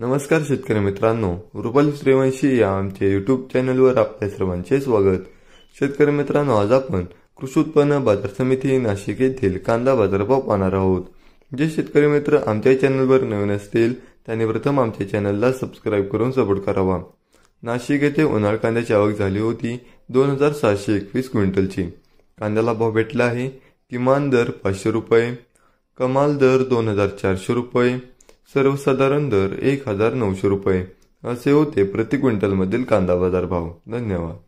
नमस्कार शेतकरी मित्रांनो रुपाली श्रीवंशी या आमच्या युट्यूब चॅनलवर आपल्या सर्वांचे स्वागत शेतकरी मित्रांनो आज आपण कृषी उत्पन्न बाजार समिती नाशिक येथील कांदा बाजारभाव पाहणार आहोत जे शेतकरी मित्र आमच्या चॅनलवर नवीन असतील त्यांनी प्रथम आमच्या चॅनलला सबस्क्राईब करून सपोर्ट करावा नाशिक येथे उन्हाळ कांद्याची आवक झाली होती दोन हजार सहाशे एकवीस क्विंटलची कांद्याला भाव भेटला आहे किमान दर पाचशे रुपये कमाल दर दोन हजार चारशे रुपये सर्वसाधारण दर एक हजार नऊशे रुपये असे होते प्रति क्विंटलमधील कांदा बाजार भाव धन्यवाद